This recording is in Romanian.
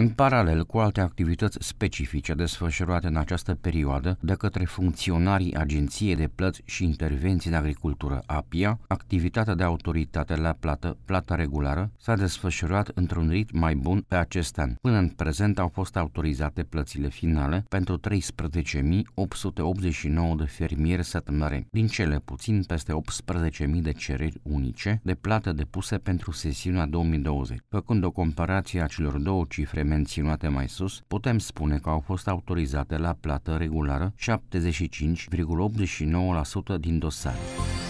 În paralel cu alte activități specifice desfășurate în această perioadă de către funcționarii Agenției de Plăți și Intervenții în Agricultură APIA, activitatea de autoritate la plată, plata regulară, s-a desfășurat într-un ritm mai bun pe acest an. Până în prezent au fost autorizate plățile finale pentru 13.889 de fermieri sătămări, din cele puțin peste 18.000 de cereri unice de plată depuse pentru sesiunea 2020. Făcând o comparație a celor două cifre menționate mai sus, putem spune că au fost autorizate la plată regulară 75,89% din dosare.